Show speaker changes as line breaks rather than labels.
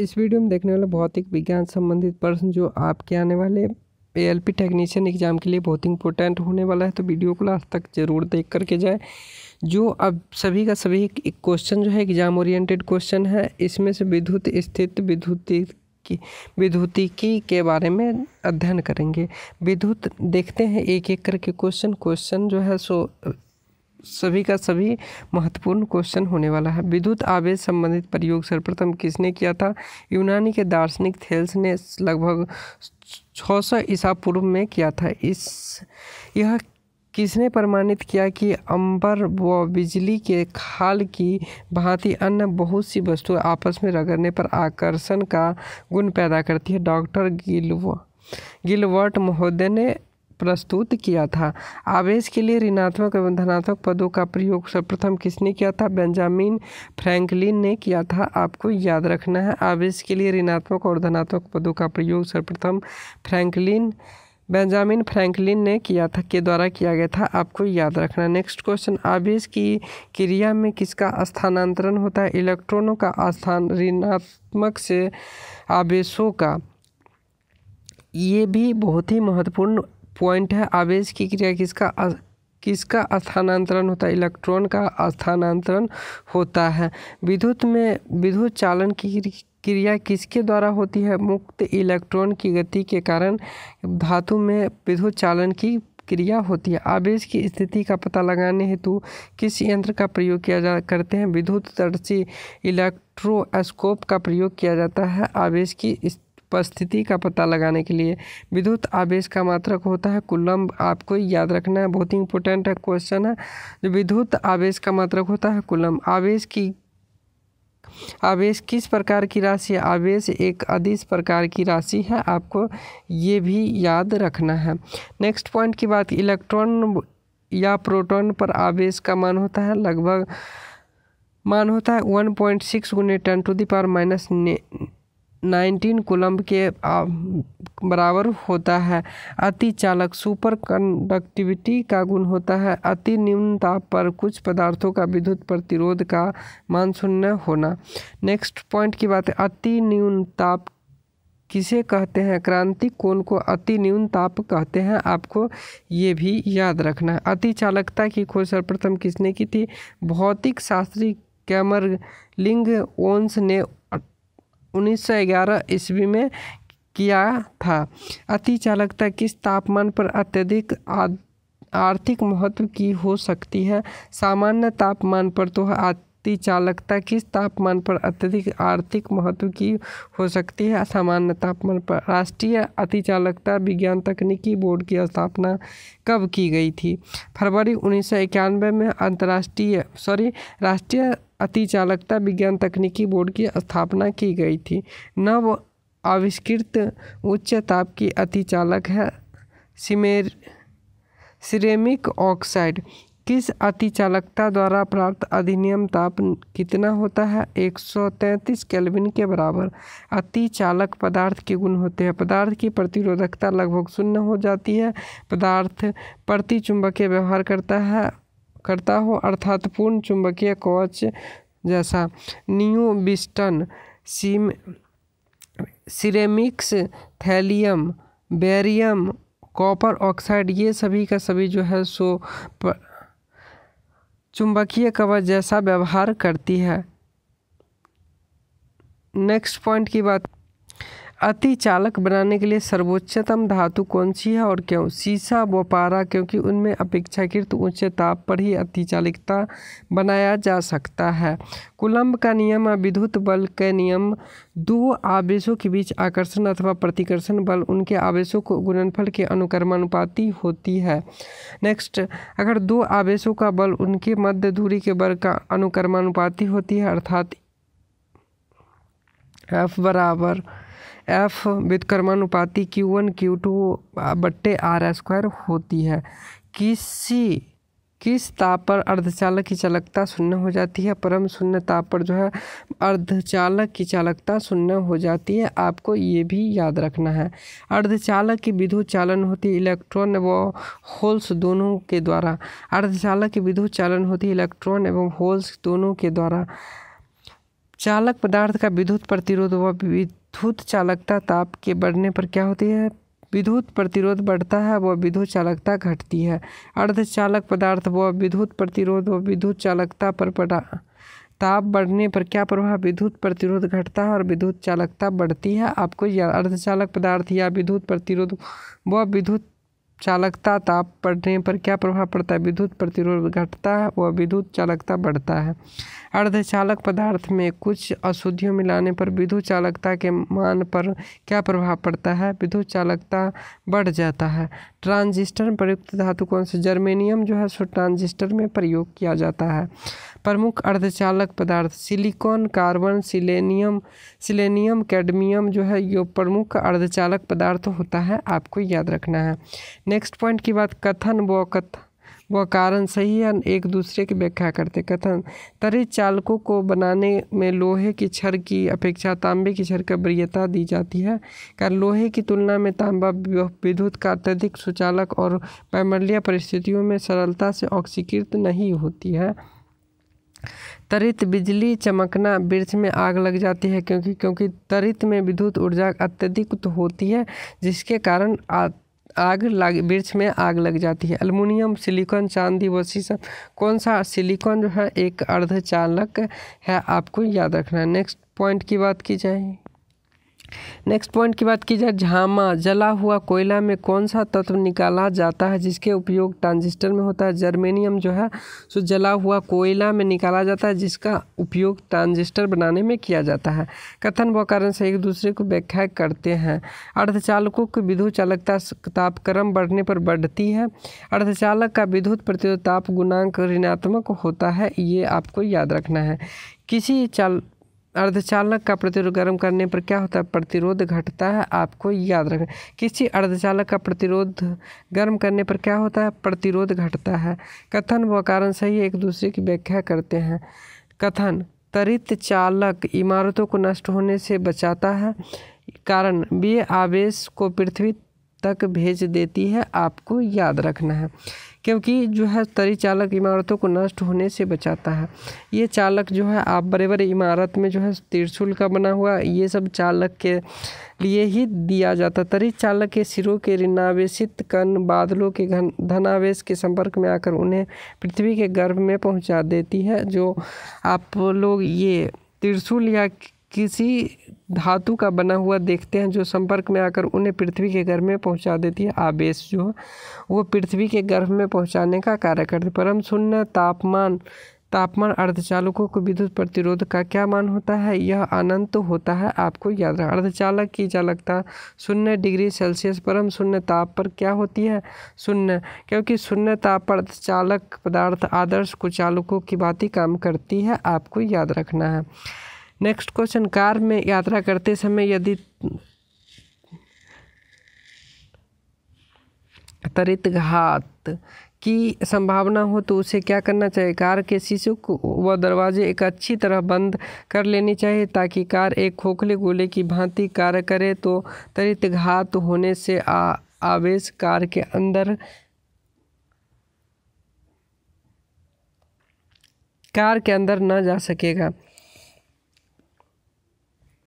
इस वीडियो में देखने वाले भौतिक विज्ञान संबंधित प्रश्न जो आपके आने वाले ए टेक्नीशियन एग्जाम के लिए बहुत इंपॉर्टेंट होने वाला है तो वीडियो को लास्ट तक जरूर देख करके जाए जो अब सभी का सभी एक क्वेश्चन जो है एग्जाम ओरिएंटेड क्वेश्चन है इसमें से विद्युत स्थित विद्युत की विद्युतिकी के बारे में अध्ययन करेंगे विद्युत देखते हैं एक एक करके क्वेश्चन क्वेश्चन जो है सो सभी का सभी महत्वपूर्ण क्वेश्चन होने वाला है विद्युत आवेश संबंधित प्रयोग सर्वप्रथम किसने किया था यूनानी के दार्शनिक थेल्स ने लगभग 600 ईसा पूर्व में किया था इस यह किसने प्रमाणित किया कि अंबर व बिजली के खाल की भांति अन्य बहुत सी वस्तु आपस में रगड़ने पर आकर्षण का गुण पैदा करती है डॉक्टर गिलव गिलवर्ट महोदय ने प्रस्तुत किया था आवेश के लिए ऋणात्मक एवं धनात्मक पदों का प्रयोग सर्वप्रथम किसने किया था बेंजामिन फ्रैंकलिन ने किया था आपको याद रखना है आवेश के लिए ऋणात्मक और धनात्मक पदों का प्रयोग सर्वप्रथम फ्रैंकलिन बेंजामिन फ्रैंकलिन ने किया था के द्वारा किया गया था आपको याद रखना नेक्स्ट क्वेश्चन आवेश की क्रिया में किसका स्थानांतरण होता है इलेक्ट्रॉनों का स्थान ऋणात्मक से आवेशों का ये भी बहुत ही महत्वपूर्ण पॉइंट है आवेश की क्रिया किसका किसका स्थानांतरण होता है इलेक्ट्रॉन का स्थानांतरण होता है विद्युत में विद्युत चालन की क्रिया किसके द्वारा होती है मुक्त इलेक्ट्रॉन की गति के कारण धातु में विद्युत चालन की क्रिया होती है आवेश की स्थिति का पता लगाने हेतु किस यंत्र का प्रयोग किया जा करते हैं विद्युत दर्शी इलेक्ट्रोस्कोप का प्रयोग किया जाता है आवेश की उपस्थिति का पता लगाने के लिए विद्युत आवेश का मात्रक होता है कुलम्ब आपको याद रखना है बहुत ही इंपॉर्टेंट है क्वेश्चन है जो विद्युत आवेश का मात्रक होता है कुलम्ब आवेश की आवेश किस प्रकार की राशि है आवेश एक अधिस प्रकार की राशि है आपको ये भी याद रखना है नेक्स्ट पॉइंट की बात इलेक्ट्रॉन या प्रोटॉन पर आवेश का मान होता है लगभग मान होता है वन पॉइंट सिक्स गुने टेन टू दावर माइनस नाइनटीन कोलम्ब के बराबर होता है अति चालक सुपर कंडक्टिविटी का गुण होता है अति निम्न ताप पर कुछ पदार्थों का विद्युत प्रतिरोध का मान शून्य होना नेक्स्ट पॉइंट की बात है अति न्यून ताप किसे कहते हैं क्रांति कोण को अति न्यून ताप कहते हैं आपको ये भी याद रखना है अति चालकता की खोज सर्वप्रथम किसने की थी भौतिक शास्त्री कैमर लिंग ओन्स ने 1911 ईस्वी में किया था अति चालकता किस तापमान पर अत्यधिक आर्थिक महत्व की हो सकती है सामान्य तापमान पर तो शक्ति चालकता किस तापमान पर अत्यधिक आर्थिक महत्व की हो सकती है सामान्य तापमान पर राष्ट्रीय अति चालकता विज्ञान तकनीकी बोर्ड की स्थापना कब की गई थी फरवरी उन्नीस में अंतर्राष्ट्रीय सॉरी राष्ट्रीय अतिचालकता विज्ञान तकनीकी बोर्ड की स्थापना की गई थी नव आविष्कृत उच्च ताप की चालक है सिमेर सिरेमिक ऑक्साइड किस अतिचालकता द्वारा प्राप्त अधिनियम ताप कितना होता है 133 केल्विन के बराबर अतिचालक पदार्थ के गुण होते हैं पदार्थ की प्रतिरोधकता लगभग शून्य हो जाती है पदार्थ प्रति चुंबकीय व्यवहार करता है करता हो अर्थात पूर्ण चुंबकीय कवच जैसा न्यू बिस्टन सीम ceramics thallium barium copper oxide ये सभी का सभी जो है सो पर, चुंबकीय कवच जैसा व्यवहार करती है नेक्स्ट पॉइंट की बात अति चालक बनाने के लिए सर्वोच्चतम धातु कौन सी है और क्यों सीसा व पारा क्योंकि उनमें अपेक्षाकृत ऊंचे ताप पर ही अति चालकता बनाया जा सकता है कुलम्ब का नियम या विद्युत बल के नियम दो आवेशों के बीच आकर्षण अथवा प्रतिकर्षण बल उनके आवेशों को गुणनफल के अनुक्रमानुपाती होती है नेक्स्ट अगर दो आवेशों का बल उनके मध्य दूरी के बल का अनुक्रमानुपाती होती है अर्थात एफ बराबर एफ व्युत्क्रमानुपाती क्यू वन क्यू टू बट्टे आर स्क्वायर होती है किसी किस ताप पर अर्धचालक की चालकता शून्य हो जाती है परम शून्य ताप पर जो है अर्धचालक की चालकता शून्य हो जाती है आपको ये भी याद रखना है अर्धचालक की विद्युत चालन होती है इलेक्ट्रॉन एवं होल्स दोनों के द्वारा अर्धचालक की विद्युत चालन होती है इलेक्ट्रॉन एवं होल्स दोनों के द्वारा चालक पदार्थ का विद्युत प्रतिरोध व विद्युत चालकता ताप के बढ़ने पर क्या होती है विद्युत प्रतिरोध बढ़ता है व विद्युत चालकता घटती है अर्धचालक पदार्थ व विद्युत प्रतिरोध व विद्युत चालकता पर पड़ा ताप बढ़ने पर क्या प्रभाव विद्युत प्रतिरोध घटता है और विद्युत चालकता बढ़ती है आपको या अर्धचालक पदार्थ या विद्युत प्रतिरोध व विद्युत चालकता ताप बढ़ने पर क्या प्रभाव पड़ता है विद्युत प्रतिरोध घटता है व विद्युत चालकता बढ़ता है अर्धचालक पदार्थ में कुछ अशुद्धियों मिलाने पर विद्युत चालकता के मान पर क्या प्रभाव पड़ता है विद्युत चालकता बढ़ जाता है ट्रांजिस्टर प्रयुक्त धातु कौन सा जर्मेनियम जो है सो ट्रांजिस्टर में प्रयोग किया जाता है प्रमुख अर्धचालक पदार्थ silicon carbon selenium selenium cadmium जो है ये प्रमुख अर्धचालक पदार्थ होता है आपको याद रखना है नेक्स्ट पॉइंट की बात कथन व कथ व कारण सही है एक दूसरे की व्याख्या करते कथन तरी चालकों को बनाने में लोहे की छर की अपेक्षा तांबे की छर का वरीयता दी जाती है कारण लोहे की तुलना में तांबा विद्युत का अत्यधिक सुचालक और पैमल्य परिस्थितियों में सरलता से ऑक्सीकृत नहीं होती है तरित बिजली चमकना वृक्ष में आग लग जाती है क्योंकि क्योंकि तरित में विद्युत ऊर्जा अत्यधिक होती है जिसके कारण आग लग वृक्ष में आग लग जाती है अल्मोनियम सिलिकॉन चांदी वसी सब कौन सा सिलिकॉन जो है एक अर्धचालक है आपको याद रखना है नेक्स्ट पॉइंट की बात की जाए नेक्स्ट पॉइंट की बात की जाए झामा जला हुआ कोयला में कौन सा तत्व निकाला जाता है जिसके उपयोग ट्रांजिस्टर में होता है जर्मेनियम जो है सो जला हुआ कोयला में निकाला जाता है जिसका उपयोग ट्रांजिस्टर बनाने में किया जाता है कथन व कारण से एक दूसरे को व्याख्या करते हैं अर्धचालकों की विद्युत चालकता तापक्रम बढ़ने पर बढ़ती है अर्धचालक का विद्युत प्रतिरोध ताप गुणांक ऋणात्मक होता है ये आपको याद रखना है किसी चाल अर्धचालक का प्रतिरोध गर्म करने पर क्या होता है प्रतिरोध घटता है आपको याद रखना किसी अर्धचालक का प्रतिरोध गर्म करने पर क्या होता है प्रतिरोध घटता है कथन व कारण सही एक दूसरे की व्याख्या करते हैं कथन त्वरित चालक इमारतों को नष्ट होने से बचाता है कारण वे आवेश को पृथ्वी तक भेज देती है आपको याद रखना है क्योंकि जो है तरी चालक इमारतों को नष्ट होने से बचाता है ये चालक जो है आप बड़े बड़े इमारत में जो है त्रिशूल का बना हुआ ये सब चालक के लिए ही दिया जाता तरी चालक के सिरों के ऋणावेशित कण बादलों के घन धनावेश के संपर्क में आकर उन्हें पृथ्वी के गर्भ में पहुंचा देती है जो आप लोग ये त्रिशूल या किसी धातु का बना हुआ देखते हैं जो संपर्क में आकर उन्हें पृथ्वी के गर्भ में पहुंचा देती है आवेश जो वो पृथ्वी के गर्भ में पहुंचाने का कार्य करती है परम शून्य तापमान तापमान अर्धचालकों को विद्युत प्रतिरोध का क्या मान होता है यह अनंत होता है आपको याद रखना अर्धचालक की चालकता शून्य डिग्री सेल्सियस परम शून्य ताप पर क्या होती है शून्य क्योंकि शून्य ताप पर अर्धचालक पदार्थ आदर्श कुचालकों की बात ही काम करती है आपको याद रखना है नेक्स्ट क्वेश्चन कार में यात्रा करते समय यदि तरित घात की संभावना हो तो उसे क्या करना चाहिए कार के शिशु को व दरवाजे एक अच्छी तरह बंद कर लेनी चाहिए ताकि कार एक खोखले गोले की भांति कार्य करे तो तरित घात होने से आ, आवेश कार के अंदर कार के अंदर न जा सकेगा